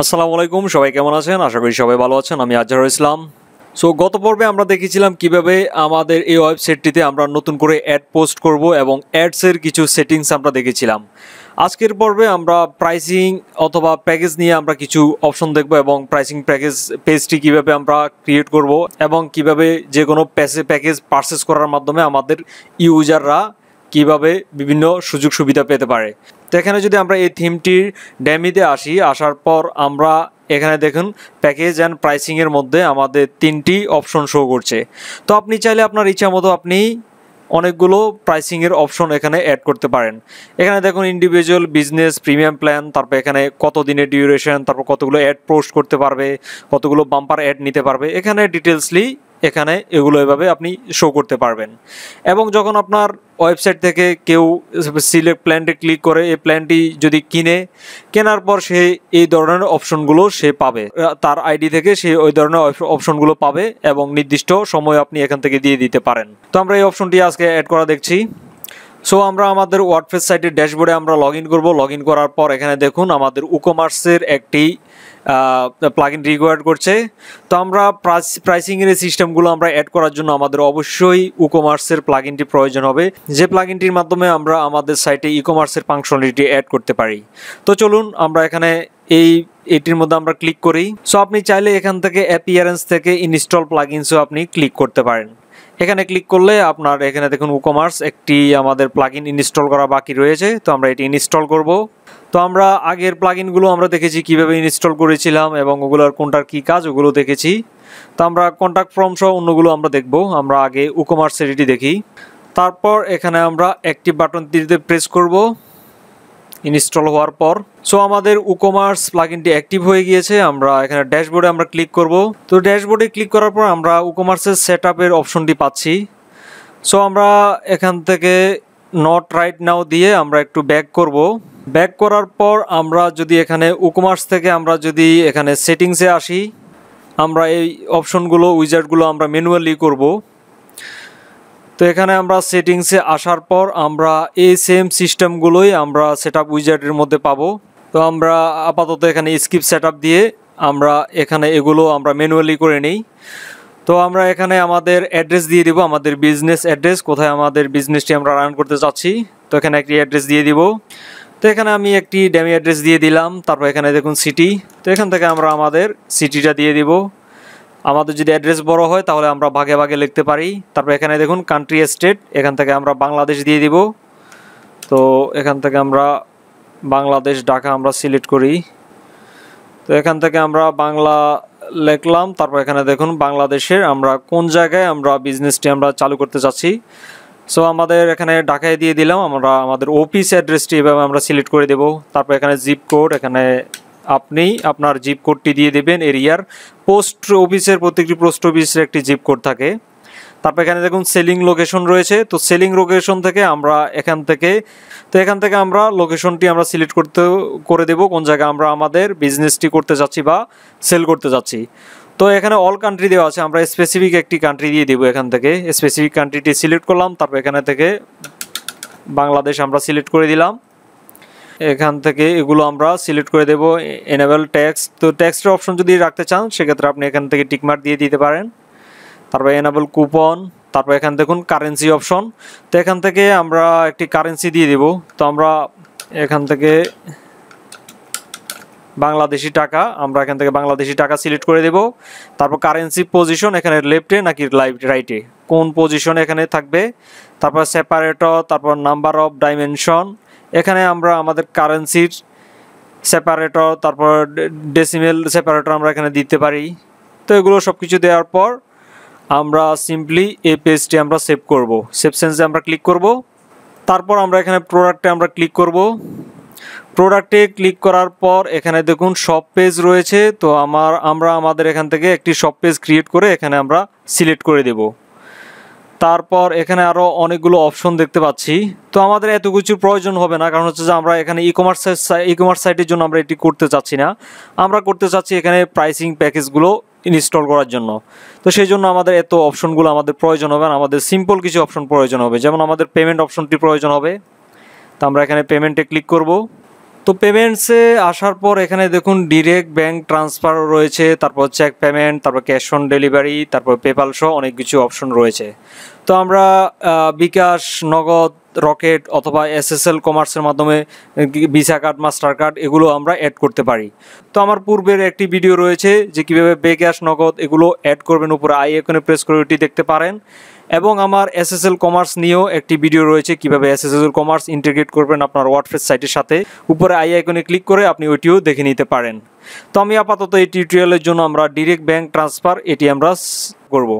আসসালামু আলাইকুম সবাই কেমন আছেন আশা করি সবাই ভালো আছেন আমি আজহারুল ইসলাম সো গত পর্বে আমরা দেখেছিলাম কিভাবে আমাদের এই ওয়েবসাইটটিতে আমরা নতুন করে অ্যাড পোস্ট করব এবং অ্যাডসের কিছু সেটিংস আমরা দেখেছিলাম আজকের পর্বে আমরা প্রাইসিং অথবা প্যাকেজ নিয়ে আমরা কিছু অপশন দেখব এবং প্রাইসিং প্যাকেজ পেজটি কিভাবে আমরা ক্রিয়েট করব এবং কিভাবে যে কোনো প্যাসে প্যাকেজ পারচেস করার মাধ্যমে আমাদের ইউজাররা কিভাবে বিভিন্ন সুযোগ সুবিধা পেতে পারে তো এখানে যদি আমরা এই থিমটির ড্যামিতে আসি আসার পর আমরা এখানে দেখুন প্যাকেজ অ্যান্ড প্রাইসিংয়ের মধ্যে আমাদের তিনটি অপশন শো করছে তো আপনি চাইলে আপনার ইচ্ছা মতো আপনি অনেকগুলো প্রাইসিংয়ের অপশন এখানে অ্যাড করতে পারেন এখানে দেখুন ইন্ডিভিজুয়াল বিজনেস প্রিমিয়াম প্ল্যান তারপর এখানে কত দিনের ডিউরেশন তারপর কতগুলো অ্যাড পোস্ট করতে পারবে কতগুলো বাম্পার অ্যাড নিতে পারবে এখানে ডিটেলসলি এখানে এগুলো এভাবে আপনি শো করতে পারবেন এবং যখন আপনার ওয়েবসাইট থেকে কেউ সিলেক্ট প্ল্যানটি ক্লিক করে এই প্ল্যানটি যদি কিনে কেনার পর সে এই ধরনের অপশনগুলো সে পাবে তার আইডি থেকে সে ওই ধরনের অপশনগুলো পাবে এবং নির্দিষ্ট সময় আপনি এখান থেকে দিয়ে দিতে পারেন তো আমরা এই অপশনটি আজকে অ্যাড করা দেখছি সো আমরা আমাদের ওয়ার্ডপ্রেস সাইটের ড্যাশবোর্ডে আমরা লগ ইন করবো লগ ইন করার পর এখানে দেখুন আমাদের উকমার্সের একটি ইন রিকোয়ার্ড করছে তো আমরা প্রাইস প্রাইসিংয়ের এই সিস্টেমগুলো আমরা অ্যাড করার জন্য আমাদের অবশ্যই উকমার্সের ইনটি প্রয়োজন হবে যে ইনটির মাধ্যমে আমরা আমাদের সাইটে ই কমার্সের ফাংশনালিটি অ্যাড করতে পারি তো চলুন আমরা এখানে এই এটির মধ্যে আমরা ক্লিক করি সো আপনি চাইলে এখান থেকে অ্যাপিয়ারেন্স থেকে ইনস্টল ইনসও আপনি ক্লিক করতে পারেন এখানে ক্লিক করলে আপনার এখানে দেখুন উকমার্স একটি আমাদের প্লাগ ইনস্টল করা বাকি রয়েছে তো আমরা এটি ইনস্টল করব তো আমরা আগের প্লাগিনগুলো আমরা দেখেছি কিভাবে ইনস্টল করেছিলাম এবং ওগুলোর কোনটার কি কাজ ওগুলো দেখেছি তো আমরা কন্ট্যাক্ট ফর্ম সহ অন্যগুলো আমরা দেখব আমরা আগে উকমার্স এটি দেখি তারপর এখানে আমরা একটি বাটন তিরিতে প্রেস করব ইনস্টল হওয়ার পর সো আমাদের উকমার্স প্লাগিনটি অ্যাক্টিভ হয়ে গিয়েছে আমরা এখানে ড্যাশবোর্ডে আমরা ক্লিক করব তো ড্যাশবোর্ডে ক্লিক করার পর আমরা উকমার্সের সেট আপের অপশনটি পাচ্ছি সো আমরা এখান থেকে নট রাইট নাও দিয়ে আমরা একটু ব্যাক করব ব্যাক করার পর আমরা যদি এখানে উকমার্স থেকে আমরা যদি এখানে সেটিংসে আসি আমরা এই অপশনগুলো উইজার্টগুলো আমরা ম্যানুয়ালি করব তো এখানে আমরা সেটিংসে আসার পর আমরা এই সেম সিস্টেমগুলোই আমরা সেট আপ উইজার্টের মধ্যে পাবো তো আমরা আপাতত এখানে স্কিপ সেট দিয়ে আমরা এখানে এগুলো আমরা ম্যানুয়ালি করে নিই তো আমরা এখানে আমাদের অ্যাড্রেস দিয়ে দিব আমাদের বিজনেস অ্যাড্রেস কোথায় আমাদের বিজনেসটি আমরা রান করতে চাচ্ছি তো এখানে একটি অ্যাড্রেস দিয়ে দিব তো এখানে আমি একটি ড্যামি অ্যাড্রেস দিয়ে দিলাম তারপর এখানে দেখুন সিটি তো এখান থেকে আমরা আমাদের সিটিটা দিয়ে দিব আমাদের যদি অ্যাড্রেস বড় হয় তাহলে আমরা ভাগে ভাগে লিখতে পারি তারপর এখানে দেখুন কান্ট্রি স্টেট এখান থেকে আমরা বাংলাদেশ দিয়ে দিব তো এখান থেকে আমরা বাংলাদেশ ঢাকা আমরা সিলেক্ট করি তো এখান থেকে আমরা বাংলা লিখলাম তারপর এখানে দেখুন বাংলাদেশের আমরা কোন জায়গায় আমরা বিজনেসটি আমরা চালু করতে চাচ্ছি সো আমাদের এখানে ঢাকায় দিয়ে দিলাম আমরা আমাদের অফিস অ্যাড্রেসটি এভাবে আমরা সিলেক্ট করে দেব তারপর এখানে জিপ কোড এখানে আপনি আপনার জিপ কোডটি দিয়ে দেবেন এরিয়ার পোস্ট অফিসের প্রত্যেকটি পোস্ট অফিসের একটি জিপ কোড থাকে তারপর এখানে দেখুন সেলিং লোকেশন রয়েছে তো সেলিং লোকেশন থেকে আমরা এখান থেকে তো এখান থেকে আমরা লোকেশনটি আমরা সিলেক্ট করতে করে দেব কোন জায়গায় আমরা আমাদের বিজনেসটি করতে যাচ্ছি বা সেল করতে যাচ্ছি তো এখানে অল কান্ট্রি দেওয়া আছে আমরা স্পেসিফিক একটি কান্ট্রি দিয়ে দেবো এখান থেকে স্পেসিফিক কান্ট্রিটি সিলেক্ট করলাম তারপর এখানে থেকে বাংলাদেশ আমরা সিলেক্ট করে দিলাম এখান থেকে এগুলো আমরা সিলেক্ট করে দেব এনেবল ট্যাক্স তো ট্যাক্সের অপশন যদি রাখতে চান সেক্ষেত্রে আপনি এখান থেকে টিকমার্ক দিয়ে দিতে পারেন তারপর এনেবল কুপন তারপর এখান দেখুন কারেন্সি অপশন তো এখান থেকে আমরা একটি কারেন্সি দিয়ে দেব তো আমরা এখান থেকে বাংলাদেশি টাকা আমরা এখান থেকে বাংলাদেশি টাকা সিলেক্ট করে দেব তারপর কারেন্সি পজিশন এখানে লেফটে নাকি রাইটে কোন পজিশন এখানে থাকবে তারপর সেপারেটর তারপর নাম্বার অফ ডাইমেনশন এখানে আমরা আমাদের কারেন্সির সেপারেটর তারপর ডেসিমেল সেপারেটর আমরা এখানে দিতে পারি তো এগুলো সব কিছু দেওয়ার পর আমরা সিম্পলি এই পেজটি আমরা সেভ করব সেভ সেন্সে আমরা ক্লিক করব তারপর আমরা এখানে প্রোডাক্টে আমরা ক্লিক করব প্রোডাক্টে ক্লিক করার পর এখানে দেখুন শপ পেজ রয়েছে তো আমার আমরা আমাদের এখান থেকে একটি শপ পেজ ক্রিয়েট করে এখানে আমরা সিলেক্ট করে দেবো তারপর এখানে আরও অনেকগুলো অপশন দেখতে পাচ্ছি তো আমাদের এত কিছু প্রয়োজন হবে না কারণ হচ্ছে যে আমরা এখানে ই কমার্স ই কমার্স সাইটের জন্য আমরা এটি করতে চাচ্ছি না আমরা করতে চাচ্ছি এখানে প্রাইসিং প্যাকেজগুলো ইনস্টল করার জন্য তো সেই জন্য আমাদের এত অপশনগুলো আমাদের প্রয়োজন হবে না আমাদের সিম্পল কিছু অপশন প্রয়োজন হবে যেমন আমাদের পেমেন্ট অপশনটি প্রয়োজন হবে তো আমরা এখানে পেমেন্টে ক্লিক করবো তো পেমেন্টসে আসার পর এখানে দেখুন ডিরেক্ট ব্যাঙ্ক ট্রান্সফার রয়েছে তারপর চেক পেমেন্ট তারপর ক্যাশ অন ডেলিভারি তারপর পেপাল সহ অনেক কিছু অপশন রয়েছে তো আমরা বিকাশ নগদ রকেট অথবা এসএসএল কমার্সের মাধ্যমে ভিসা কার্ড মাস্টার কার্ড এগুলো আমরা অ্যাড করতে পারি তো আমার পূর্বের একটি ভিডিও রয়েছে যে কীভাবে বে ক্যাশ নগদ এগুলো অ্যাড করবেন উপরে আই এখানে প্রেস করে ওটি দেখতে পারেন এবং আমার এসএসএল কমার্স নিয়েও একটি ভিডিও রয়েছে কিভাবে এসএসএল কমার্স ইন্টিগ্রেট করবেন আপনার ওয়ার্ডপ্রেস সাইটের সাথে উপরে আই আইকনে ক্লিক করে আপনি ওইটিও দেখে নিতে পারেন তো আমি আপাতত এই টিউটোরিয়ালের জন্য আমরা ডিরেক্ট ব্যাংক ট্রান্সফার এটি আমরা করব।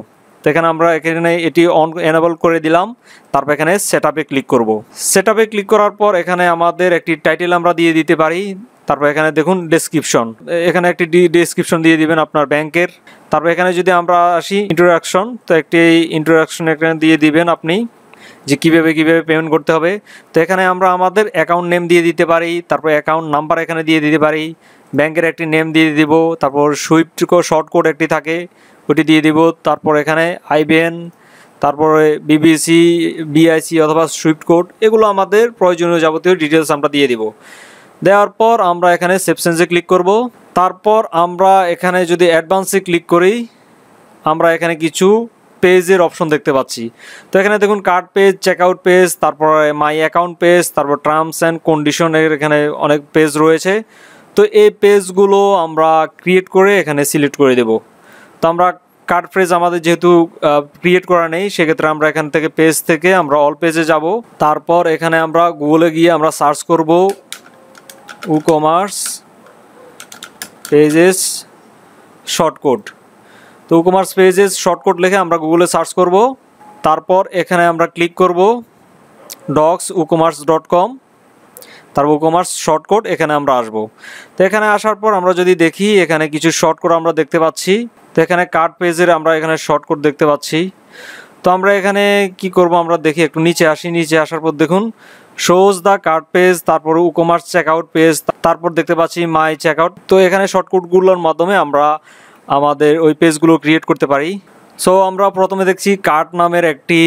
তো এখানে আমরা এখানে এটি অন এনেবল করে দিলাম তারপর এখানে সেট ক্লিক করব। সেট ক্লিক করার পর এখানে আমাদের একটি টাইটেল আমরা দিয়ে দিতে পারি তারপর এখানে দেখুন ডেসক্রিপশন এখানে একটি ডেসক্রিপশন দিয়ে দিবেন আপনার ব্যাংকের তারপর এখানে যদি আমরা আসি ইন্ট্রোডাকশন তো একটি ইন্ট্রোডাকশন এখানে দিয়ে দিবেন আপনি যে কীভাবে কীভাবে পেমেন্ট করতে হবে তো এখানে আমরা আমাদের অ্যাকাউন্ট নেম দিয়ে দিতে পারি তারপর অ্যাকাউন্ট নাম্বার এখানে দিয়ে দিতে পারি ব্যাংকের একটি নেম দিয়ে দিব তারপর সুইফট শর্ট কোড একটি থাকে ওটি দিয়ে দিব তারপর এখানে আইবিএন তারপরে বিবিসি বিআইসি অথবা সুইফট কোড এগুলো আমাদের প্রয়োজনীয় যাবতীয় ডিটেলস আমরা দিয়ে দিব দেওয়ার পর আমরা এখানে সেভ চেঞ্জে ক্লিক করব তারপর আমরা এখানে যদি অ্যাডভান্সে ক্লিক করি আমরা এখানে কিছু পেজের অপশন দেখতে পাচ্ছি তো এখানে দেখুন কার্ড পেজ চেকআউট পেজ তারপরে মাই অ্যাকাউন্ট পেজ তারপর টার্মস অ্যান্ড কন্ডিশনের এখানে অনেক পেজ রয়েছে তো এই পেজগুলো আমরা ক্রিয়েট করে এখানে সিলেক্ট করে দেব তো আমরা কার্ড পেজ আমাদের যেহেতু ক্রিয়েট করা নেই সেক্ষেত্রে আমরা এখান থেকে পেজ থেকে আমরা অল পেজে যাব তারপর এখানে আমরা গুগলে গিয়ে আমরা সার্চ করব উকমার্স পেজেস শর্টকোড তো উকমার্স পেজেস শর্টকোড লিখে আমরা গুগলে সার্চ করব তারপর এখানে আমরা ক্লিক করব ডক্স উকমার্স ডট কম তারপর কমার্স শর্টকোড এখানে আমরা আসব তো এখানে আসার পর আমরা যদি দেখি এখানে কিছু শর্টকট আমরা দেখতে পাচ্ছি তো এখানে কার্ড পেজের আমরা এখানে শর্টকোড দেখতে পাচ্ছি তো আমরা এখানে কি করব আমরা দেখি একটু নিচে আসি নিচে আসার পর দেখুন শোজ দ্য কার্ড পেজ তারপর উকমার্স চেকআউট পেজ তারপর দেখতে পাচ্ছি মাই চেকআউট তো এখানে শর্টকাটগুলোর মাধ্যমে আমরা আমাদের ওই পেজগুলো ক্রিয়েট করতে পারি সো আমরা প্রথমে দেখছি কার্ড নামের একটি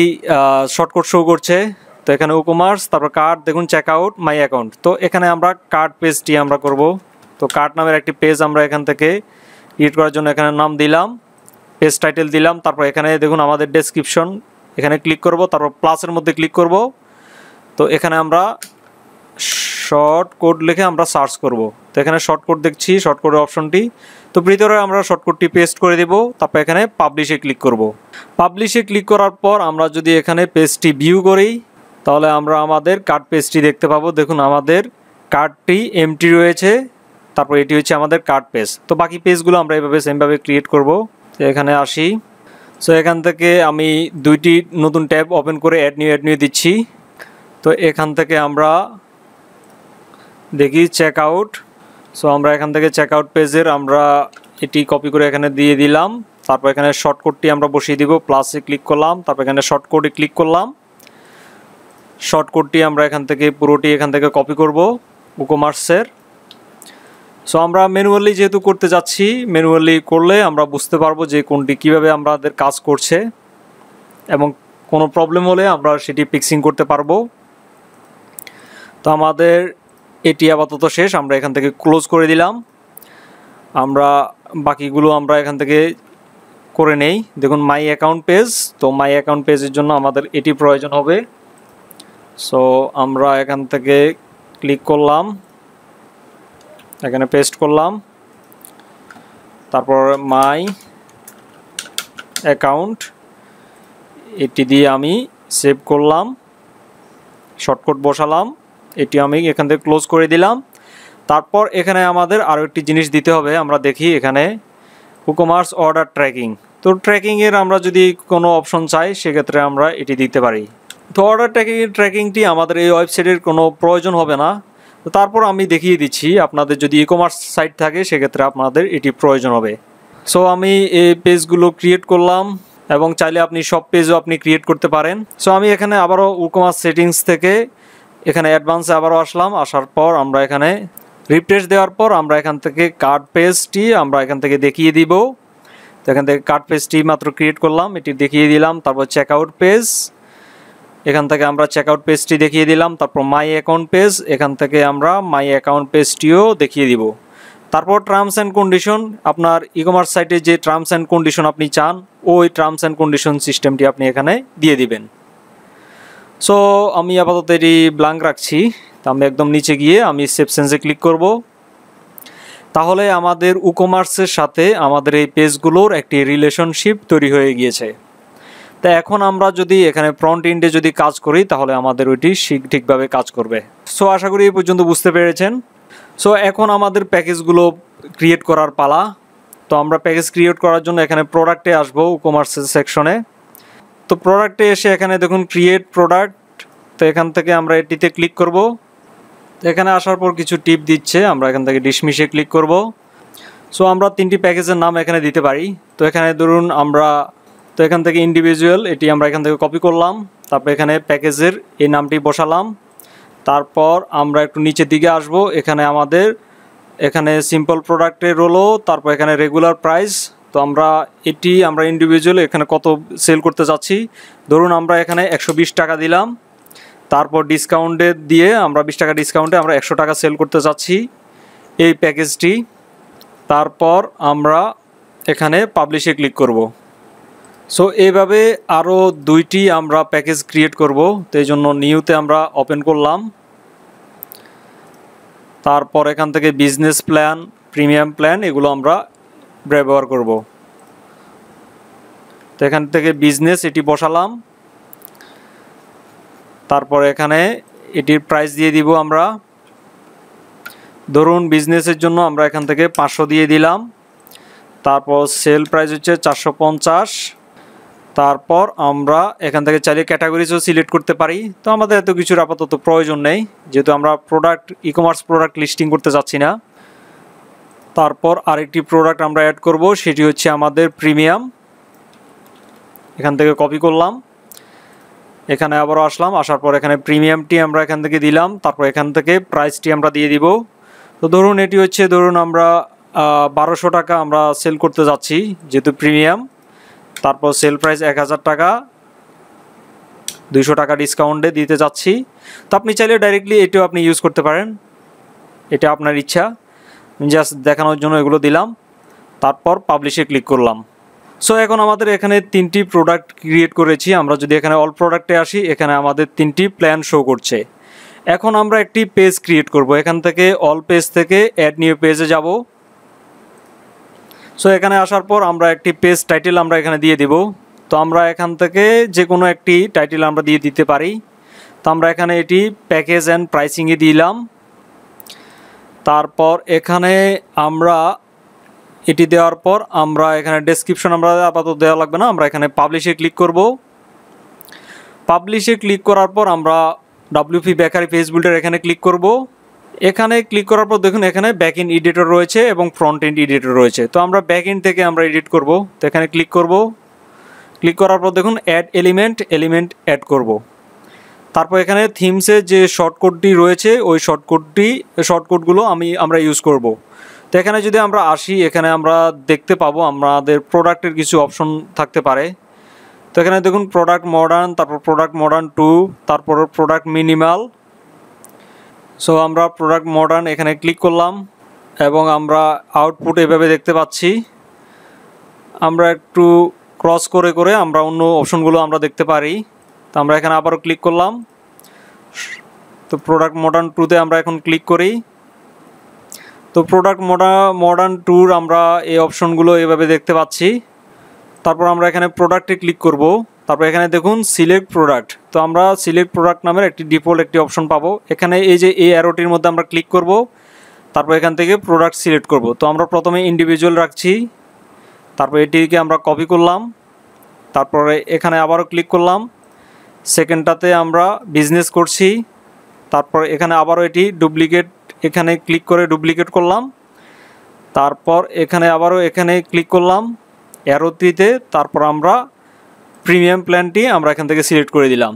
শর্টকাট শো করছে তো এখানে উকমার্স তারপর কার্ড দেখুন চেকআউট মাই অ্যাকাউন্ট তো এখানে আমরা কার্ড পেজটি আমরা করব তো কার্ড নামের একটি পেজ আমরা এখান থেকে ক্রিয়েট করার জন্য এখানে নাম দিলাম পেজ টাইটেল দিলাম তারপর এখানে দেখুন আমাদের ডেসক্রিপশন এখানে ক্লিক করব তারপর প্লাসের মধ্যে ক্লিক করব তো এখানে আমরা শর্ট কোড লিখে আমরা সার্চ করব তো এখানে শর্ট দেখছি শর্ট অপশনটি তো ভিতরে আমরা শর্ট পেস্ট করে দেব তারপর এখানে পাবলিশে ক্লিক করব পাবলিশে ক্লিক করার পর আমরা যদি এখানে পেজটি ভিউ করি তাহলে আমরা আমাদের কার্ড পেজটি দেখতে পাবো দেখুন আমাদের কার্ডটি এমটি রয়েছে তারপর এটি হচ্ছে আমাদের কার্ড পেজ তো বাকি পেজগুলো আমরা এভাবে সেমভাবে ক্রিয়েট করব তো এখানে আসি সো এখান থেকে আমি দুইটি নতুন ট্যাব ওপেন করে অ্যাড নিউ অ্যাড নিউ দিচ্ছি তো এখান থেকে আমরা দেখি চেক আউট সো আমরা এখান থেকে চেক আউট পেজের আমরা এটি কপি করে এখানে দিয়ে দিলাম তারপর এখানে শর্টকোডটি আমরা বসিয়ে দিব প্লাসে ক্লিক করলাম তারপর এখানে শর্টকোডে ক্লিক করলাম শর্টকোডটি আমরা এখান থেকে পুরোটি এখান থেকে কপি করব উকোমার্সের সো আমরা ম্যানুয়ালি যেহেতু করতে যাচ্ছি ম্যানুয়ালি করলে আমরা বুঝতে পারবো যে কোনটি কিভাবে আমাদের কাজ করছে এবং কোনো প্রবলেম হলে আমরা সেটি ফিক্সিং করতে পারবো তো আমাদের এটি আপাতত শেষ আমরা এখান থেকে ক্লোজ করে দিলাম আমরা বাকিগুলো আমরা এখান থেকে করে নেই দেখুন মাই অ্যাকাউন্ট পেজ তো মাই অ্যাকাউন্ট পেজের জন্য আমাদের এটি প্রয়োজন হবে সো আমরা এখান থেকে ক্লিক করলাম এখানে পেস্ট করলাম তারপর মাই অ্যাকাউন্ট এটি দিয়ে আমি সেভ করলাম শর্টকট বসালাম এটি আমি এখান থেকে ক্লোজ করে দিলাম তারপর এখানে আমাদের আরও একটি জিনিস দিতে হবে আমরা দেখি এখানে কুকমার্স অর্ডার ট্র্যাকিং তো ট্র্যাকিংয়ের আমরা যদি কোনো অপশন চাই সেক্ষেত্রে আমরা এটি দিতে পারি তো অর্ডার ট্র্যাকিং ট্র্যাকিংটি আমাদের এই ওয়েবসাইটের কোনো প্রয়োজন হবে না তো তারপর আমি দেখিয়ে দিচ্ছি আপনাদের যদি ই কমার্স সাইট থাকে সেক্ষেত্রে আপনাদের এটি প্রয়োজন হবে সো আমি এই পেজগুলো ক্রিয়েট করলাম এবং চাইলে আপনি সব পেজও আপনি ক্রিয়েট করতে পারেন সো আমি এখানে আবারও উকমার্স সেটিংস থেকে এখানে অ্যাডভান্সে আবারও আসলাম আসার পর আমরা এখানে রিফ্রেশ দেওয়ার পর আমরা এখান থেকে কার্ড পেজটি আমরা এখান থেকে দেখিয়ে দিব তো এখান থেকে কার্ড পেজটি মাত্র ক্রিয়েট করলাম এটি দেখিয়ে দিলাম তারপর চেক আউট পেজ এখান থেকে আমরা চেক আউট পেজটি দেখিয়ে দিলাম তারপর মাই অ্যাকাউন্ট পেজ এখান থেকে আমরা মাই অ্যাকাউন্ট পেজটিও দেখিয়ে দিব তারপর টার্মস অ্যান্ড কন্ডিশন আপনার ই কমার্স সাইটে যে টার্মস অ্যান্ড কন্ডিশন আপনি চান ওই টার্মস অ্যান্ড কন্ডিশন সিস্টেমটি আপনি এখানে দিয়ে দিবেন সো আমি আপাতত এটি ব্লাঙ্ক রাখছি তা আমি একদম নিচে গিয়ে আমি সেফ সেন্সে ক্লিক করব তাহলে আমাদের উকমার্সের সাথে আমাদের এই পেজগুলোর একটি রিলেশনশিপ তৈরি হয়ে গিয়েছে তা এখন আমরা যদি এখানে ফ্রন্ট ইন্ডে যদি কাজ করি তাহলে আমাদের ওইটি ঠিকভাবে কাজ করবে সো আশা করি এই পর্যন্ত বুঝতে পেরেছেন সো এখন আমাদের প্যাকেজগুলো ক্রিয়েট করার পালা তো আমরা প্যাকেজ ক্রিয়েট করার জন্য এখানে প্রোডাক্টে আসবো উকমার্সের সেকশনে তো প্রোডাক্টে এসে এখানে দেখুন ক্রিয়েট প্রোডাক্ট তো এখান থেকে আমরা এটিতে ক্লিক করব এখানে আসার পর কিছু টিপ দিচ্ছে আমরা এখান থেকে ডিসমিশে ক্লিক করব সো আমরা তিনটি প্যাকেজের নাম এখানে দিতে পারি তো এখানে ধরুন আমরা তো এখান থেকে ইন্ডিভিজুয়াল এটি আমরা এখান থেকে কপি করলাম তারপর এখানে প্যাকেজের এই নামটি বসালাম তারপর আমরা একটু নিচের দিকে আসব এখানে আমাদের এখানে সিম্পল প্রোডাক্টের রোলও তারপর এখানে রেগুলার প্রাইস তো আমরা এটি আমরা ইন্ডিভিজুয়ালি এখানে কত সেল করতে যাচ্ছি ধরুন আমরা এখানে একশো টাকা দিলাম তারপর ডিসকাউন্টে দিয়ে আমরা বিশ টাকা ডিসকাউন্টে আমরা একশো টাকা সেল করতে চাচ্ছি এই প্যাকেজটি তারপর আমরা এখানে পাবলিশে ক্লিক করব। সো এইভাবে আরও দুইটি আমরা প্যাকেজ ক্রিয়েট করব তো এই জন্য নিউতে আমরা ওপেন করলাম তারপর এখান থেকে বিজনেস প্ল্যান প্রিমিয়াম প্ল্যান এগুলো আমরা ব্যবহার করব তো এখান থেকে বিজনেস এটি বসালাম তারপর এখানে এটির প্রাইস দিয়ে দিব আমরা ধরুন বিজনেসের জন্য আমরা এখান থেকে পাঁচশো দিয়ে দিলাম তারপর সেল প্রাইস হচ্ছে চারশো পঞ্চাশ তারপর আমরা এখান থেকে চাইলে ক্যাটাগরিজও সিলেক্ট করতে পারি তো আমাদের এত কিছুর আপাতত প্রয়োজন নেই যেহেতু আমরা product ecommerce product listing করতে চাচ্ছি না তারপর আরেকটি প্রোডাক্ট আমরা অ্যাড করব সেটি হচ্ছে আমাদের প্রিমিয়াম এখান থেকে কপি করলাম এখানে আবারও আসলাম আসার পর এখানে প্রিমিয়ামটি আমরা এখান থেকে দিলাম তারপর এখান থেকে প্রাইসটি আমরা দিয়ে দিব তো ধরুন এটি হচ্ছে ধরুন আমরা বারোশো টাকা আমরা সেল করতে যাচ্ছি যেহেতু প্রিমিয়াম তারপর সেল প্রাইস এক হাজার টাকা দুইশো টাকা ডিসকাউন্টে দিতে যাচ্ছি তো আপনি চাইলে ডাইরেক্টলি এটিও আপনি ইউজ করতে পারেন এটা আপনার ইচ্ছা জাস্ট দেখানোর জন্য এগুলো দিলাম তারপর পাবলিশে ক্লিক করলাম সো এখন আমাদের এখানে তিনটি প্রোডাক্ট ক্রিয়েট করেছি আমরা যদি এখানে অল প্রোডাক্টে আসি এখানে আমাদের তিনটি প্ল্যান শো করছে এখন আমরা একটি পেজ ক্রিয়েট করব এখান থেকে অল পেজ থেকে অ্যাড নিউ পেজে যাব সো এখানে আসার পর আমরা একটি পেজ টাইটেল আমরা এখানে দিয়ে দিব তো আমরা এখান থেকে যে কোনো একটি টাইটেল আমরা দিয়ে দিতে পারি তো আমরা এখানে এটি প্যাকেজ অ্যান্ড প্রাইসিংয়ে দিলাম তারপর এখানে আমরা এটি দেওয়ার পর আমরা এখানে ডেসক্রিপশন আমরা আপাতত দেওয়া লাগবে না আমরা এখানে পাবলিশে ক্লিক করব পাবলিশে ক্লিক করার পর আমরা ডাব্লিউপি বেকারি পেজ বিল্ডার এখানে ক্লিক করব এখানে ক্লিক করার পর দেখুন এখানে ব্যাক ইন এডিটর রয়েছে এবং ফ্রন্ট ইন এডিটর রয়েছে তো আমরা ব্যাক ইন থেকে আমরা এডিট করব তো এখানে ক্লিক করব ক্লিক করার পর দেখুন অ্যাড এলিমেন্ট এলিমেন্ট অ্যাড করব তারপর এখানে থিমসের যে শর্টকোডটি রয়েছে ওই শর্টকোডটি শর্টকোডগুলো আমি আমরা ইউজ করব। তো এখানে যদি আমরা আসি এখানে আমরা দেখতে পাবো আমাদের প্রোডাক্টের কিছু অপশন থাকতে পারে তো এখানে দেখুন প্রোডাক্ট মডার্ন তারপর প্রোডাক্ট মডার্ন টু তারপর প্রোডাক্ট মিনিমাল সো আমরা প্রোডাক্ট মডার্ন এখানে ক্লিক করলাম এবং আমরা আউটপুট এভাবে দেখতে পাচ্ছি আমরা একটু ক্রস করে করে আমরা অন্য অপশনগুলো আমরা দেখতে পারি তো আমরা এখানে আবারও ক্লিক করলাম তো প্রোডাক্ট মডার্ন টুতে আমরা এখন ক্লিক করি তো প্রোডাক্ট মোডা মডার্ন ট্যুর আমরা এই অপশনগুলো এভাবে দেখতে পাচ্ছি তারপর আমরা এখানে প্রোডাক্টে ক্লিক করব তারপর এখানে দেখুন সিলেক্ট প্রোডাক্ট তো আমরা সিলেক্ট প্রোডাক্ট নামের একটি ডিফল্ট একটি অপশন পাবো এখানে এই যে এই অ্যারোটির মধ্যে আমরা ক্লিক করব তারপর এখান থেকে প্রোডাক্ট সিলেক্ট করব তো আমরা প্রথমে ইন্ডিভিজুয়াল রাখছি তারপর এটিকে আমরা কপি করলাম তারপরে এখানে আবারও ক্লিক করলাম সেকেন্ডটাতে আমরা বিজনেস করছি তারপর এখানে আবারও এটি ডুপ্লিকেট এখানে ক্লিক করে ডুপ্লিকেট করলাম তারপর এখানে আবারও এখানে ক্লিক করলাম অ্যারোতিতে তারপর আমরা প্রিমিয়াম প্ল্যানটি আমরা এখান থেকে সিলেক্ট করে দিলাম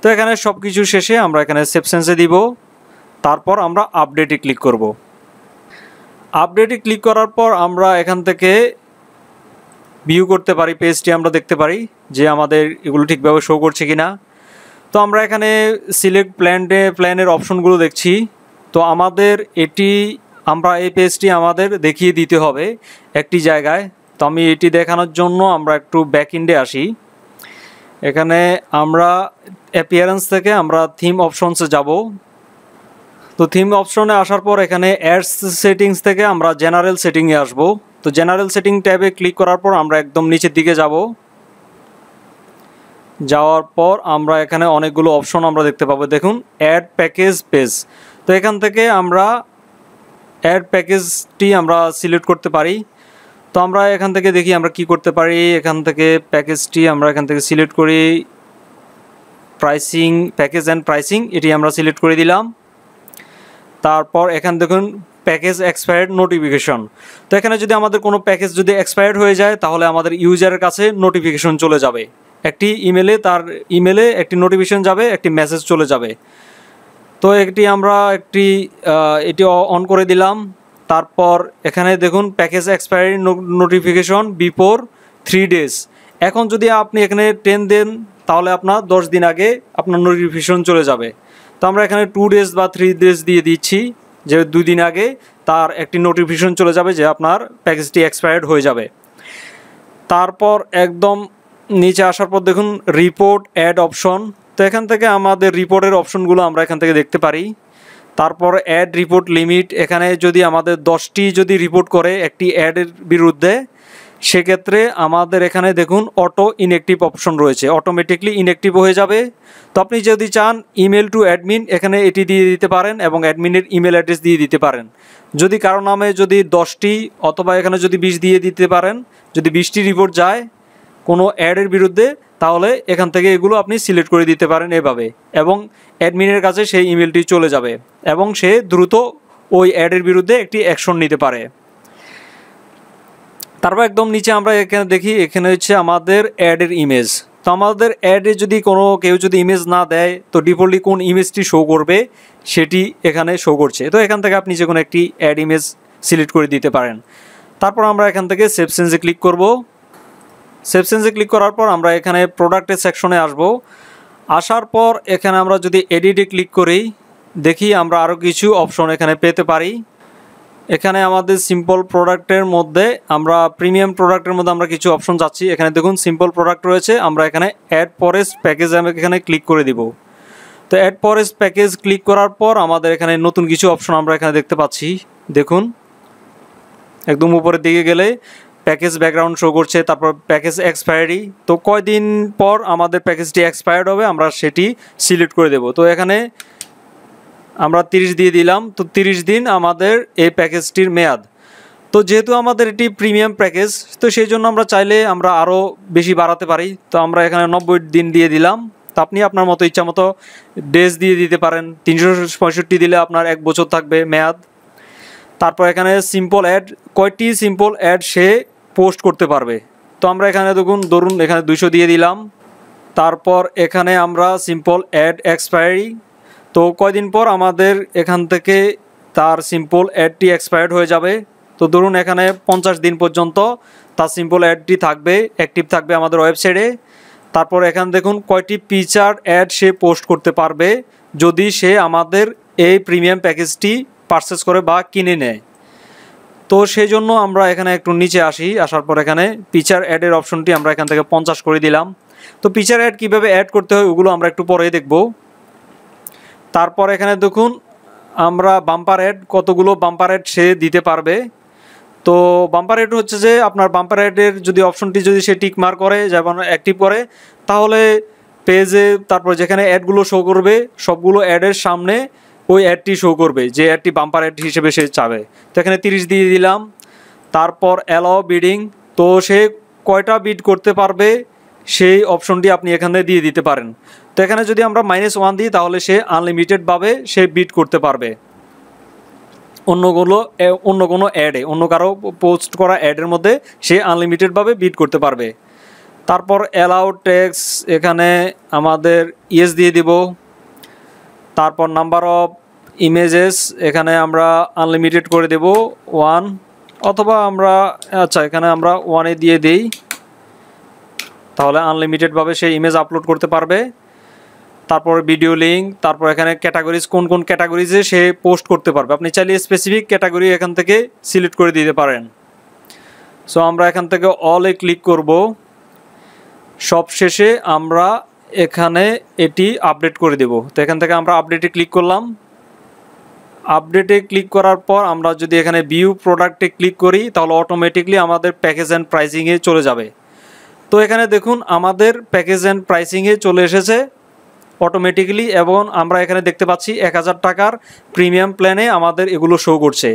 তো এখানে সব কিছু শেষে আমরা এখানে সেপসেন্সে দিব তারপর আমরা আপডেটে ক্লিক করব আপডেটে ক্লিক করার পর আমরা এখান থেকে ভিউ করতে পারি পেজটি আমরা দেখতে পারি যে আমাদের এগুলো ঠিকভাবে শো করছে কি না তো আমরা এখানে সিলেক্ট প্ল্যানে প্ল্যানের অপশনগুলো দেখছি তো আমাদের এটি আমরা এই পেজটি আমাদের দেখিয়ে দিতে হবে একটি জায়গায় তো আমি এটি দেখানোর জন্য আমরা একটু ব্যাক ইন্ডে আসি এখানে আমরা অ্যাপিয়ারেন্স থেকে আমরা থিম অপশনসে যাব তো থিম অপশনে আসার পর এখানে অ্যাডস সেটিংস থেকে আমরা জেনারেল সেটিংয়ে আসবো তো জেনারেল সেটিং ট্যাবে ক্লিক করার পর আমরা একদম নিচের দিকে যাব যাওয়ার পর আমরা এখানে অনেকগুলো অপশন আমরা দেখতে পাবো দেখুন অ্যাড প্যাকেজ পেজ তো এখান থেকে আমরা অ্যাড প্যাকেজটি আমরা সিলেক্ট করতে পারি তো আমরা এখান থেকে দেখি আমরা কি করতে পারি এখান থেকে প্যাকেজটি আমরা এখান থেকে সিলেক্ট করি প্রাইসিং প্যাকেজ অ্যান্ড প্রাইসিং এটি আমরা সিলেক্ট করে দিলাম তারপর এখান দেখুন প্যাকেজ এক্সপায়ার্ড নোটিফিকেশন তো এখানে যদি আমাদের কোনো প্যাকেজ যদি এক্সপায়ার্ড হয়ে যায় তাহলে আমাদের ইউজারের কাছে নোটিফিকেশন চলে যাবে একটি ইমেলে তার ইমেলে একটি নোটিফিকেশন যাবে একটি মেসেজ চলে যাবে তো একটি আমরা একটি এটি অন করে দিলাম তারপর এখানে দেখুন package expiry notification before three days এখন যদি আপনি এখানে টেন দেন তাহলে আপনার দশ দিন আগে আপনার নোটিফিকেশন চলে যাবে তো আমরা এখানে টু ডেজ বা থ্রি ডেজ দিয়ে দিচ্ছি যে দুদিন আগে তার একটি নোটিফিকেশন চলে যাবে যে আপনার প্যাকেজটি এক্সপায়ার্ড হয়ে যাবে তারপর একদম নিচে আসার পর দেখুন রিপোর্ট অ্যাড অপশন তো এখান থেকে আমাদের রিপোর্টের অপশনগুলো আমরা এখান থেকে দেখতে পারি তারপর অ্যাড রিপোর্ট লিমিট এখানে যদি আমাদের দশটি যদি রিপোর্ট করে একটি অ্যাডের বিরুদ্ধে সেক্ষেত্রে আমাদের এখানে দেখুন অটো ইনএক্টিভ অপশন রয়েছে অটোমেটিকলি ইনএক্টিভ হয়ে যাবে তো আপনি যদি চান ইমেল টু অ্যাডমিন এখানে এটি দিয়ে দিতে পারেন এবং অ্যাডমিনের ইমেল অ্যাড্রেস দিয়ে দিতে পারেন যদি কারো নামে যদি দশটি অথবা এখানে যদি বিশ দিয়ে দিতে পারেন যদি বিশটি রিপোর্ট যায় কোনো অ্যাডের বিরুদ্ধে তাহলে এখান থেকে এগুলো আপনি সিলেক্ট করে দিতে পারেন এভাবে এবং অ্যাডমিনের কাছে সেই ইমেলটি চলে যাবে এবং সে দ্রুত ওই অ্যাডের বিরুদ্ধে একটি অ্যাকশন নিতে পারে তারপর একদম নিচে আমরা এখানে দেখি এখানে হচ্ছে আমাদের অ্যাডের ইমেজ তো আমাদের অ্যাডে যদি কোনো কেউ যদি ইমেজ না দেয় তো ডিফল্টলি কোন ইমেজটি শো করবে সেটি এখানে শো করছে তো এখান থেকে আপনি যে কোনো একটি অ্যাড ইমেজ সিলেক্ট করে দিতে পারেন তারপর আমরা এখান থেকে সেপসেন্সে ক্লিক করব সেপসেন্সে ক্লিক করার পর আমরা এখানে প্রোডাক্টের সেকশনে আসব আসার পর এখানে আমরা যদি এডিটে ক্লিক করি দেখি আমরা আরও কিছু অপশন এখানে পেতে পারি এখানে আমাদের সিম্পল প্রোডাক্টের মধ্যে আমরা প্রিমিয়াম প্রোডাক্টের মধ্যে আমরা কিছু অপশন চাচ্ছি এখানে দেখুন সিম্পল প্রোডাক্ট রয়েছে আমরা এখানে অ্যাড পরেস প্যাকেজ আমি এখানে ক্লিক করে দিব তো অ্যাড পরেস প্যাকেজ ক্লিক করার পর আমাদের এখানে নতুন কিছু অপশন আমরা এখানে দেখতে পাচ্ছি দেখুন একদম উপরের দিকে গেলে প্যাকেজ ব্যাকগ্রাউন্ড শো করছে তারপর প্যাকেজ এক্সপায়ারি তো কয়দিন পর আমাদের প্যাকেজটি এক্সপায়ার্ড হবে আমরা সেটি সিলেক্ট করে দেব তো এখানে আমরা 30 দিয়ে দিলাম তো 30 দিন আমাদের এই প্যাকেজটির মেয়াদ তো যেহেতু আমাদের এটি প্রিমিয়াম প্যাকেজ তো সেই জন্য আমরা চাইলে আমরা আরও বেশি বাড়াতে পারি তো আমরা এখানে নব্বই দিন দিয়ে দিলাম তো আপনি আপনার মতো ইচ্ছা মতো ডেজ দিয়ে দিতে পারেন তিনশো পঁয়ষট্টি দিলে আপনার এক বছর থাকবে মেয়াদ তারপর এখানে সিম্পল অ্যাড কয়টি সিম্পল অ্যাড সে পোস্ট করতে পারবে তো আমরা এখানে দেখুন ধরুন এখানে দুশো দিয়ে দিলাম তারপর এখানে আমরা সিম্পল অ্যাড এক্সপায়ারি তো কয়দিন পর আমাদের এখান থেকে তার সিম্পল অ্যাডটি এক্সপায়ার্ড হয়ে যাবে তো ধরুন এখানে পঞ্চাশ দিন পর্যন্ত তার সিম্পল অ্যাডটি থাকবে অ্যাক্টিভ থাকবে আমাদের ওয়েবসাইটে তারপর এখানে দেখুন কয়টি পিচার অ্যাড সে পোস্ট করতে পারবে যদি সে আমাদের এই প্রিমিয়াম প্যাকেজটি পারচেস করে বা কিনে নেয় তো সেই জন্য আমরা এখানে একটু নিচে আসি আসার পর এখানে পিচার অ্যাডের অপশনটি আমরা এখান থেকে পঞ্চাশ করে দিলাম তো পিচার অ্যাড কীভাবে অ্যাড করতে হয় ওগুলো আমরা একটু পরেই দেখবো তারপর এখানে দেখুন আমরা বাম্পার হেড কতগুলো বাম্পার এড সে দিতে পারবে তো বাম্পার এড হচ্ছে যে আপনার বাম্পার এডের যদি অপশনটি যদি সে টিক মার করে যেমন অ্যাক্টিভ করে তাহলে পেজে তারপর যেখানে অ্যাডগুলো শো করবে সবগুলো অ্যাডের সামনে ওই অ্যাডটি শো করবে যে অ্যাডটি বাম্পার অ্যাড হিসেবে সে চাবে তো এখানে তিরিশ দিয়ে দিলাম তারপর অ্যালাও বিডিং তো সে কয়টা বিড করতে পারবে সেই অপশনটি আপনি এখানে দিয়ে দিতে পারেন তো এখানে যদি আমরা মাইনাস ওয়ান দিই তাহলে সে আনলিমিটেডভাবে সে বিট করতে পারবে অন্য কোনো অন্য কোনো অ্যাডে অন্য কারো পোস্ট করা অ্যাডের মধ্যে সে আনলিমিটেডভাবে বিট করতে পারবে তারপর অ্যালাউ ট্যাক্স এখানে আমাদের ইয়েস দিয়ে দিব তারপর নাম্বার অফ ইমেজেস এখানে আমরা আনলিমিটেড করে দেব ওয়ান অথবা আমরা আচ্ছা এখানে আমরা ওয়ানে দিয়ে দিই তাহলে আনলিমিটেডভাবে সেই ইমেজ আপলোড করতে পারবে তারপর ভিডিও লিঙ্ক তারপর এখানে ক্যাটাগরিজ কোন কোন ক্যাটাগরিজে সে পোস্ট করতে পারবে আপনি চাইলে স্পেসিফিক ক্যাটাগরি এখান থেকে সিলেক্ট করে দিতে পারেন সো আমরা এখান থেকে অলে ক্লিক করব সব শেষে আমরা এখানে এটি আপডেট করে দেব তো এখান থেকে আমরা আপডেটে ক্লিক করলাম আপডেটে ক্লিক করার পর আমরা যদি এখানে ভিউ প্রোডাক্টে ক্লিক করি তাহলে অটোমেটিকলি আমাদের প্যাকেজ অ্যান্ড প্রাইসিংয়ে চলে যাবে তো এখানে দেখুন আমাদের প্যাকেজ অ্যান্ড প্রাইসিংয়ে চলে এসেছে অটোমেটিক্যালি এবং আমরা এখানে দেখতে পাচ্ছি এক টাকার প্রিমিয়াম প্ল্যানে আমাদের এগুলো শো করছে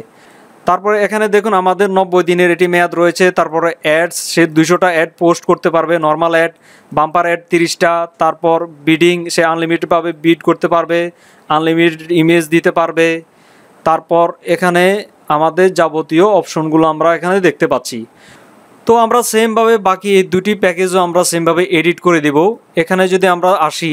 তারপরে এখানে দেখুন আমাদের নব্বই দিনের এটি মেয়াদ রয়েছে তারপরে অ্যাডস সে দুশোটা অ্যাড পোস্ট করতে পারবে নর্মাল অ্যাড বাম্পার অ্যাড তিরিশটা তারপর বিডিং সে আনলিমিটেডভাবে বিড করতে পারবে আনলিমিটেড ইমেজ দিতে পারবে তারপর এখানে আমাদের যাবতীয় অপশনগুলো আমরা এখানে দেখতে পাচ্ছি তো আমরা সেমভাবে বাকি এই দুটি প্যাকেজও আমরা সেমভাবে এডিট করে দেব এখানে যদি আমরা আসি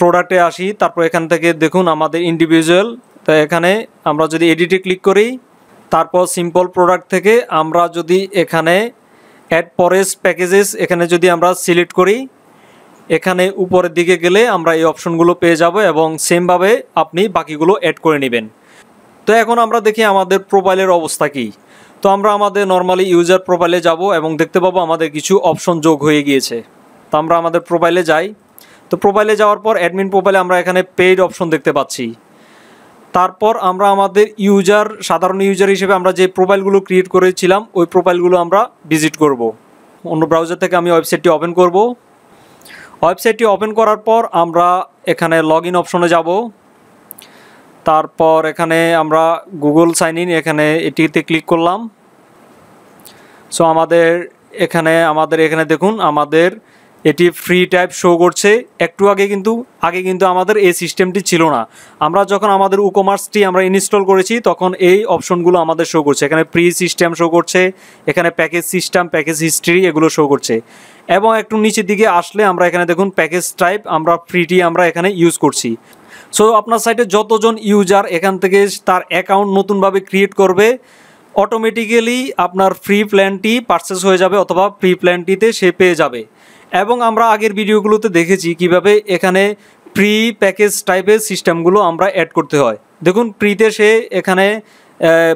প্রোডাক্টে আসি তারপর এখান থেকে দেখুন আমাদের ইন্ডিভিজুয়াল তো এখানে আমরা যদি এডিটে ক্লিক করি তারপর সিম্পল প্রোডাক্ট থেকে আমরা যদি এখানে অ্যাড পরেস প্যাকেজেস এখানে যদি আমরা সিলেক্ট করি এখানে উপরের দিকে গেলে আমরা এই অপশনগুলো পেয়ে যাব এবং সেমভাবে আপনি বাকিগুলো অ্যাড করে নেবেন তো এখন আমরা দেখি আমাদের প্রোফাইলের অবস্থা কী তো আমরা আমাদের নর্মালি ইউজার প্রোফাইলে যাব এবং দেখতে পাবো আমাদের কিছু অপশন যোগ হয়ে গিয়েছে তো আমরা আমাদের প্রোফাইলে যাই তো প্রোফাইলে যাওয়ার পর অ্যাডমিন প্রোফাইলে আমরা এখানে পেইড অপশন দেখতে পাচ্ছি তারপর আমরা আমাদের ইউজার সাধারণ ইউজার হিসেবে আমরা যে প্রোফাইলগুলো ক্রিয়েট করেছিলাম ওই প্রোফাইলগুলো আমরা ভিজিট করব। অন্য ব্রাউজার থেকে আমি ওয়েবসাইটটি ওপেন করব। ওয়েবসাইটটি ওপেন করার পর আমরা এখানে লগ ইন অপশনে যাব তারপর এখানে আমরা গুগল সাইন ইন এখানে এটিতে ক্লিক করলাম সো আমাদের এখানে আমাদের এখানে দেখুন আমাদের এটি ফ্রি টাইপ শো করছে একটু আগে কিন্তু আগে কিন্তু আমাদের এই সিস্টেমটি ছিল না আমরা যখন আমাদের উকমার্সটি আমরা ইনস্টল করেছি তখন এই অপশনগুলো আমাদের শো করছে এখানে প্রি সিস্টেম শো করছে এখানে প্যাকেজ সিস্টেম প্যাকেজ হিস্ট্রি এগুলো শো করছে এবং একটু নিচের দিকে আসলে আমরা এখানে দেখুন প্যাকেজ টাইপ আমরা ফ্রিটি আমরা এখানে ইউজ করছি সো আপনার সাইটে যতজন ইউজার এখান থেকে তার অ্যাকাউন্ট নতুনভাবে ক্রিয়েট করবে অটোমেটিক্যালি আপনার ফ্রি প্ল্যানটি পারচেস হয়ে যাবে অথবা ফ্রি প্ল্যানটিতে সে পেয়ে যাবে এবং আমরা আগের ভিডিওগুলোতে দেখেছি কিভাবে এখানে প্রি প্যাকেজ টাইপের সিস্টেমগুলো আমরা অ্যাড করতে হয় দেখুন প্রিতে সে এখানে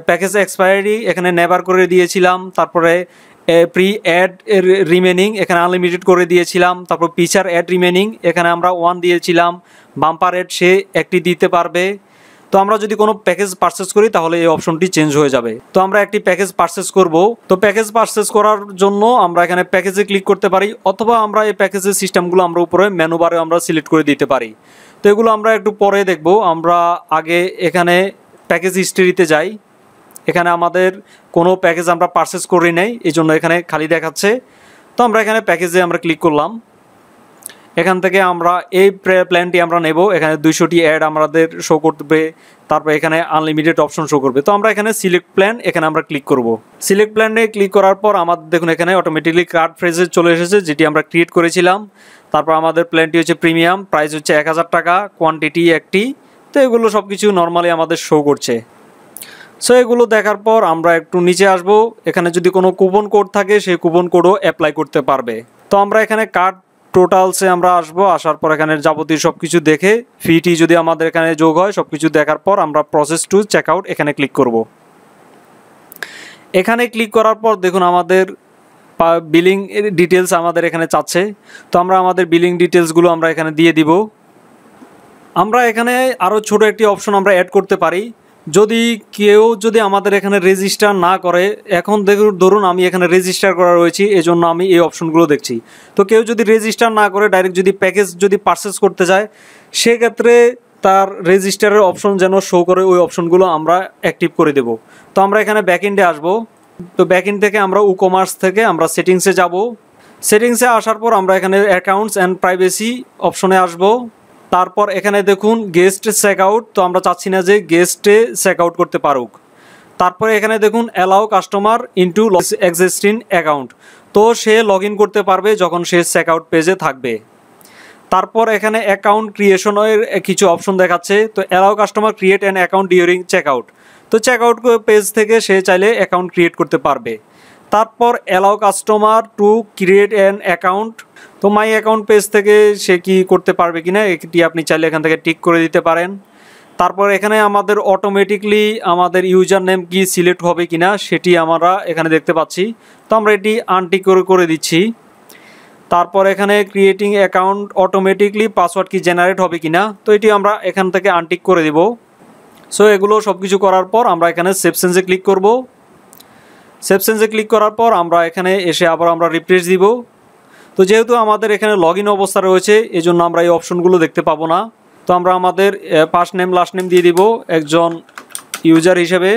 প্যাকেজ এক্সপায়ারি এখানে নেবার করে দিয়েছিলাম তারপরে প্রি অ্যাড রিমেনিং এখানে আনলিমিটেড করে দিয়েছিলাম তারপর পিচার অ্যাড রিমেনিং এখানে আমরা ওয়ান দিয়েছিলাম বাম্পার অ্যাড সে একটি দিতে পারবে তো আমরা যদি কোনো প্যাকেজ পারচেস করি তাহলে এই অপশনটি চেঞ্জ হয়ে যাবে তো আমরা একটি প্যাকেজ পারচেস করব তো প্যাকেজ পারচেস করার জন্য আমরা এখানে প্যাকেজে ক্লিক করতে পারি অথবা আমরা এই প্যাকেজের সিস্টেমগুলো আমরা উপরে ম্যানুবারে আমরা সিলেক্ট করে দিতে পারি তো এগুলো আমরা একটু পরে দেখব আমরা আগে এখানে প্যাকেজ হিস্ট্রিতে যাই এখানে আমাদের কোনো প্যাকেজ আমরা পারচেস করি নাই এই জন্য এখানে খালি দেখাচ্ছে তো আমরা এখানে প্যাকেজে আমরা ক্লিক করলাম এখান থেকে আমরা এই প্ল্যানটি আমরা নেব এখানে দুইশোটি অ্যাড আমাদের শো করবে তারপর এখানে আনলিমিটেড অপশন শো করবে তো আমরা এখানে সিলেক্ট প্ল্যান এখানে আমরা ক্লিক করব সিলেক্ট প্ল্যানে ক্লিক করার পর আমাদের দেখুন এখানে অটোমেটিকলি কার্ড ফ্রেজে চলে এসেছে যেটি আমরা ক্রিয়েট করেছিলাম তারপর আমাদের প্ল্যানটি হচ্ছে প্রিমিয়াম প্রাইস হচ্ছে এক টাকা কোয়ান্টিটি একটি তো এগুলো সব কিছু নর্মালি আমাদের শো করছে সো এগুলো দেখার পর আমরা একটু নিচে আসব এখানে যদি কোনো কুপন কোড থাকে সেই কুপন কোডও অ্যাপ্লাই করতে পারবে তো আমরা এখানে কার্ড টোটালসে আমরা আসব আসার পর এখানে যাবতীয় সব কিছু দেখে ফিটি যদি আমাদের এখানে যোগ হয় সব কিছু দেখার পর আমরা প্রসেস টু চেক আউট এখানে ক্লিক করব এখানে ক্লিক করার পর দেখুন আমাদের বিলিং ডিটেলস আমাদের এখানে চাচ্ছে তো আমরা আমাদের বিলিং ডিটেলসগুলো আমরা এখানে দিয়ে দিব আমরা এখানে আরও ছোট একটি অপশন আমরা অ্যাড করতে পারি যদি কেউ যদি আমাদের এখানে রেজিস্টার না করে এখন দেখুন ধরুন আমি এখানে রেজিস্টার করা রয়েছি এই জন্য আমি এই অপশনগুলো দেখছি তো কেউ যদি রেজিস্টার না করে ডাইরেক্ট যদি প্যাকেজ যদি পারচেস করতে যায় সেক্ষেত্রে তার রেজিস্টারের অপশন যেন শো করে ওই অপশনগুলো আমরা অ্যাক্টিভ করে দেব তো আমরা এখানে ব্যাকএন্ডে আসব তো ইন্ড থেকে আমরা উ কমার্স থেকে আমরা সেটিংসে যাব সেটিংসে আসার পর আমরা এখানে অ্যাকাউন্টস অ্যান্ড প্রাইভেসি অপশনে আসবো তারপর এখানে দেখুন গেস্ট চেক আউট তো আমরা চাচ্ছি না যে গেস্টে চেক আউট করতে পারুক তারপরে এখানে দেখুন allow customer log existing account তো সে লগ করতে পারবে যখন সে চেক আউট পেজে থাকবে তারপর এখানে অ্যাকাউন্ট ক্রিয়েশনের কিছু অপশন দেখাচ্ছে তো allow customer create an account during checkout তো চেক আউট পেজ থেকে সে চাইলে অ্যাকাউন্ট ক্রিয়েট করতে পারবে তারপর allow customer to create an account তো মাই অ্যাকাউন্ট পেজ থেকে সে কি করতে পারবে কিনা এটি আপনি চাইলে এখান থেকে টিক করে দিতে পারেন তারপর এখানে আমাদের অটোমেটিকলি আমাদের ইউজার নেম কি সিলেক্ট হবে কি না সেটি আমরা এখানে দেখতে পাচ্ছি তো আমরা এটি আনটিক করে করে দিচ্ছি তারপর এখানে ক্রিয়েটিং অ্যাকাউন্ট অটোমেটিকলি পাসওয়ার্ড কি জেনারেট হবে কি না তো এটি আমরা এখান থেকে আনটিক করে দেব সো এগুলো সব কিছু করার পর আমরা এখানে সেপসেন্সে ক্লিক করব সেপসেন্সে ক্লিক করার পর আমরা এখানে এসে আবার আমরা রিপ্লেস দিব তো যেহেতু আমাদের এখানে লগ ইন অবস্থা রয়েছে জন্য আমরা এই অপশনগুলো দেখতে পাবো না তো আমরা আমাদের ফার্স্ট নেম লাস্ট নেম দিয়ে দিব একজন ইউজার হিসেবে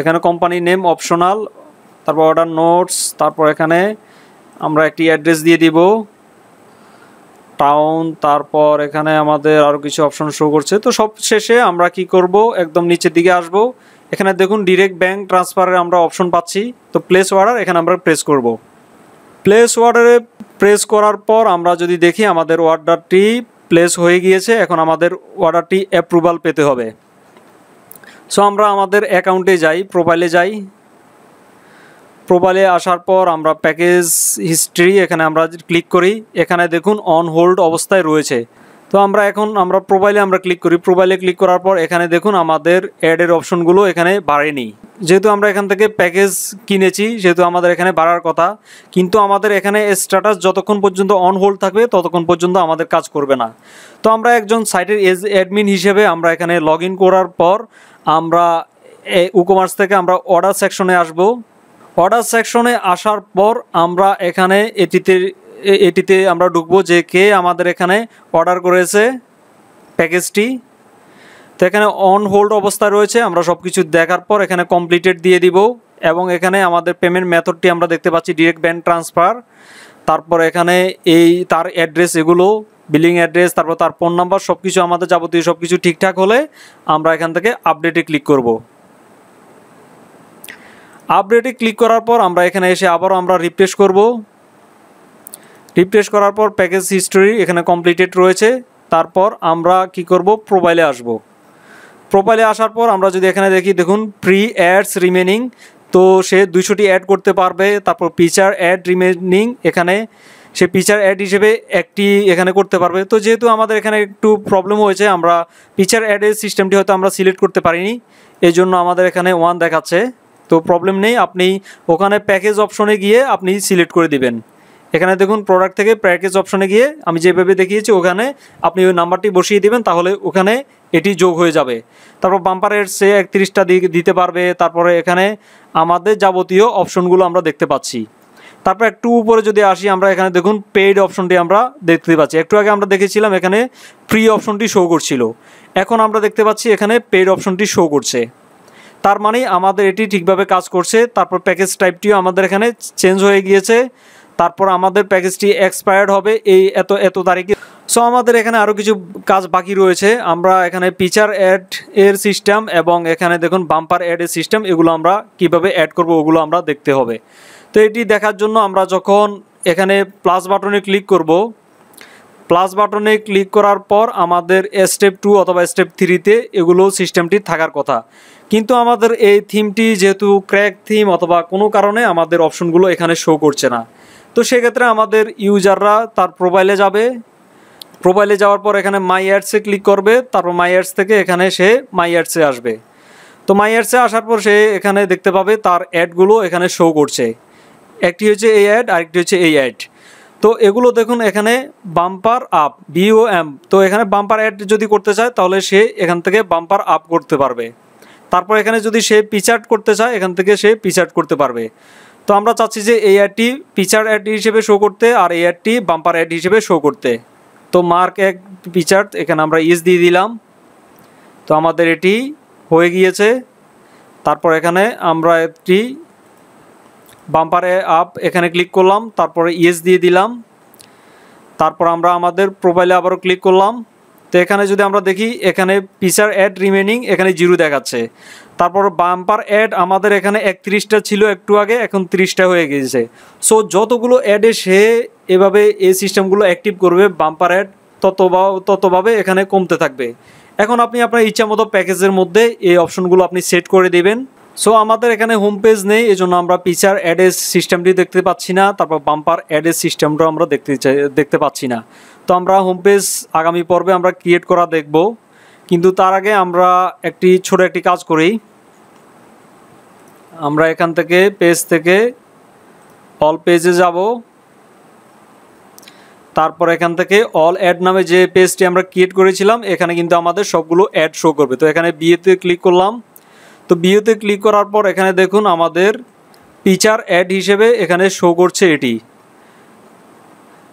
এখানে কোম্পানি নেম অপশনাল তারপর অর্ডার নোটস তারপর এখানে আমরা একটি অ্যাড্রেস দিয়ে দিব টাউন তারপর এখানে আমাদের আরও কিছু অপশন শো করছে তো সব শেষে আমরা কি করব একদম নিচের দিকে আসব এখানে দেখুন ডিরেক্ট ব্যাঙ্ক ট্রান্সফারের আমরা অপশন পাচ্ছি তো প্লেস অর্ডার এখানে আমরা প্রেস করবো প্লেস ওয়ার্ডারে প্রেস করার পর আমরা যদি দেখি আমাদের অর্ডারটি প্লেস হয়ে গিয়েছে এখন আমাদের অর্ডারটি অ্যাপ্রুভাল পেতে হবে সো আমরা আমাদের অ্যাকাউন্টে যাই প্রোফাইলে যাই প্রোফাইলে আসার পর আমরা প্যাকেজ হিস্ট্রি এখানে আমরা ক্লিক করি এখানে দেখুন অন হোল্ড অবস্থায় রয়েছে তো আমরা এখন আমরা প্রোবাইলে আমরা ক্লিক করি প্রোবাইলে ক্লিক করার পর এখানে দেখুন আমাদের অ্যাডের অপশনগুলো এখানে বাড়েনি যেহেতু আমরা এখান থেকে প্যাকেজ কিনেছি সেহেতু আমাদের এখানে বাড়ার কথা কিন্তু আমাদের এখানে স্ট্যাটাস যতক্ষণ পর্যন্ত অন হোল্ড থাকবে ততক্ষণ পর্যন্ত আমাদের কাজ করবে না তো আমরা একজন সাইটের অ্যাডমিন হিসেবে আমরা এখানে লগ করার পর আমরা উকমার্স থেকে আমরা অর্ডার সেকশনে আসব অর্ডার সেকশনে আসার পর আমরা এখানে এটিতে এটিতে আমরা ঢুকবো যে কে আমাদের এখানে অর্ডার করেছে প্যাকেজটি তো এখানে অন হোল্ড অবস্থায় রয়েছে আমরা সব কিছু দেখার পর এখানে কমপ্লিটেড দিয়ে দিব এবং এখানে আমাদের পেমেন্ট মেথডটি আমরা দেখতে পাচ্ছি ডিরেক্ট ব্যাঙ্ক ট্রান্সফার তারপর এখানে এই তার অ্যাড্রেস এগুলো বিলিং অ্যাড্রেস তারপর তার ফোন নাম্বার সব কিছু আমাদের যাবতীয় সব কিছু ঠিকঠাক হলে আমরা এখান থেকে আপডেটে ক্লিক করব আপডেটে ক্লিক করার পর আমরা এখানে এসে আবারও আমরা রিফ্রেশ করবো রিফ্রেশ করার পর প্যাকেজ হিস্টোরি এখানে কমপ্লিটেড রয়েছে তারপর আমরা কি করব প্রোফাইলে আসব প্রোফাইলে আসার পর আমরা যদি এখানে দেখি দেখুন প্রি অ্যাডস রিমেনিং তো সে দুইশোটি অ্যাড করতে পারবে তারপর পিচার অ্যাড রিমেনিং এখানে সে পিচার অ্যাড হিসেবে একটি এখানে করতে পারবে তো যেহেতু আমাদের এখানে একটু প্রবলেম হয়েছে আমরা পিচার অ্যাডের সিস্টেমটি হয়তো আমরা সিলেক্ট করতে পারিনি এই জন্য আমাদের এখানে ওয়ান দেখাচ্ছে তো প্রবলেম নেই আপনি ওখানে প্যাকেজ অপশনে গিয়ে আপনি সিলেক্ট করে দিবেন এখানে দেখুন প্রোডাক্ট থেকে প্যাকেজ অপশনে গিয়ে আমি যেভাবে দেখিয়েছি ওখানে আপনি ওই নাম্বারটি বসিয়ে দিবেন তাহলে ওখানে এটি যোগ হয়ে যাবে তারপর বাম্পারের সে একত্রিশটা দিতে পারবে তারপরে এখানে আমাদের যাবতীয় অপশনগুলো আমরা দেখতে পাচ্ছি তারপর একটু উপরে যদি আসি আমরা এখানে দেখুন পেইড অপশনটি আমরা দেখতে পাচ্ছি একটু আগে আমরা দেখেছিলাম এখানে ফ্রি অপশনটি শো করছিল এখন আমরা দেখতে পাচ্ছি এখানে পেইড অপশনটি শো করছে তার মানে আমাদের এটি ঠিকভাবে কাজ করছে তারপর প্যাকেজ টাইপটিও আমাদের এখানে চেঞ্জ হয়ে গিয়েছে তারপর আমাদের প্যাকেজটি এক্সপায়ার্ড হবে এই এত এত তারিখে সো আমাদের এখানে আরও কিছু কাজ বাকি রয়েছে আমরা এখানে পিচার অ্যাড এর সিস্টেম এবং এখানে দেখুন বাম্পার অ্যাডের সিস্টেম এগুলো আমরা কিভাবে অ্যাড করব ওগুলো আমরা দেখতে হবে তো এটি দেখার জন্য আমরা যখন এখানে প্লাস বাটনে ক্লিক করব প্লাস বাটনে ক্লিক করার পর আমাদের স্টেপ টু অথবা স্টেপ থ্রিতে এগুলো সিস্টেমটি থাকার কথা কিন্তু আমাদের এই থিমটি যেহেতু ক্র্যাক থিম অথবা কোনো কারণে আমাদের অপশনগুলো এখানে শো করছে না তো সেক্ষেত্রে আমাদের ইউজাররা তার প্রোফাইলে যাবে প্রোফাইলে যাওয়ার পর এখানে মাই অ্যাডসে ক্লিক করবে তারপর মাই অ্যাডস থেকে এখানে সে মাই অ্যাডসে আসবে তো মাই অ্যাডসে আসার পর সে এখানে দেখতে পাবে তার অ্যাডগুলো এখানে শো করছে একটি হচ্ছে এই অ্যাড আরেকটি হচ্ছে এই অ্যাড তো এগুলো দেখুন এখানে বাম্পার আপ বিও এম তো এখানে বাম্পার অ্যাড যদি করতে চায় তাহলে সে এখান থেকে বাম্পার আপ করতে পারবে তারপর এখানে যদি সে পিচার্ট করতে চায় এখান থেকে সে পিচার্ট করতে পারবে তো আমরা চাচ্ছি যে এই অ্যাডটি পিচার অ্যাড হিসেবে শো করতে আর এই অ্যাডটি বাম্পার অ্যাড হিসেবে শো করতে তো মার্ক এক পিচার এখানে আমরা ইস দিয়ে দিলাম তো আমাদের এটি হয়ে গিয়েছে তারপর এখানে আমরা একটি বাম্পারে আপ এখানে ক্লিক করলাম তারপরে ইএস দিয়ে দিলাম তারপর আমরা আমাদের প্রোফাইলে আবারও ক্লিক করলাম তো এখানে যদি আমরা দেখি এখানে পিসার অ্যাড রিমেনিং এখানে জিরো দেখাচ্ছে তারপর বাম্পার অ্যাড আমাদের এখানে একত্রিশটা ছিল একটু আগে এখন ত্রিশটা হয়ে গেছে সো যতগুলো অ্যাডে সে এভাবে এই সিস্টেমগুলো অ্যাক্টিভ করবে বাম্পার অ্যাড তত ততভাবে এখানে কমতে থাকবে এখন আপনি আপনার ইচ্ছা মতো প্যাকেজের মধ্যে এই অপশনগুলো আপনি সেট করে দেবেন সো আমাদের এখানে হোম পেজ নেই এই জন্য আমরা পিচার অ্যাডেস সিস্টেমটি দেখতে পাচ্ছি না তারপর বাম্পার অ্যাডেস সিস্টেমটাও আমরা দেখতে দেখতে পাচ্ছি না তো আমরা হোম পেজ আগামী পর্বে আমরা ক্রিয়েট করা দেখব কিন্তু তার আগে আমরা একটি ছোট একটি কাজ করি আমরা এখান থেকে পেজ থেকে অল পেজে যাব তারপর এখান থেকে অল অ্যাড নামে যে পেজটি আমরা ক্রিয়েট করেছিলাম এখানে কিন্তু আমাদের সবগুলো অ্যাড শো করবে তো এখানে বিয়েতে ক্লিক করলাম তো ভিউতে ক্লিক করার পর এখানে দেখুন আমাদের পিচার অ্যাড হিসেবে এখানে শো করছে এটি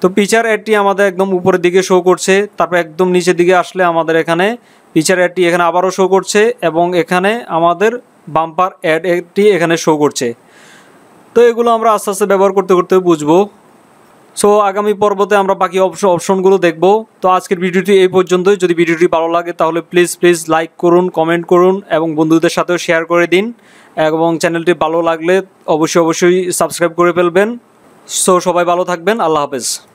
তো পিচার অ্যাডটি আমাদের একদম উপরের দিকে শো করছে তারপর একদম নিচের দিকে আসলে আমাদের এখানে পিচার অ্যাডটি এখানে আবারও শো করছে এবং এখানে আমাদের বাম্পার অ্যাড অ্যাডটি এখানে শো করছে তো এগুলো আমরা আস্তে আস্তে ব্যবহার করতে করতে বুঝবো সো আগামী পর্বতে আমরা বাকি অপশনগুলো দেখব তো আজকের ভিডিওটি এই পর্যন্তই যদি ভিডিওটি ভালো লাগে তাহলে প্লিজ প্লিজ লাইক করুন কমেন্ট করুন এবং বন্ধুদের সাথেও শেয়ার করে দিন এবং চ্যানেলটি ভালো লাগলে অবশ্যই অবশ্যই সাবস্ক্রাইব করে ফেলবেন সো সবাই ভালো থাকবেন আল্লাহ হাফেজ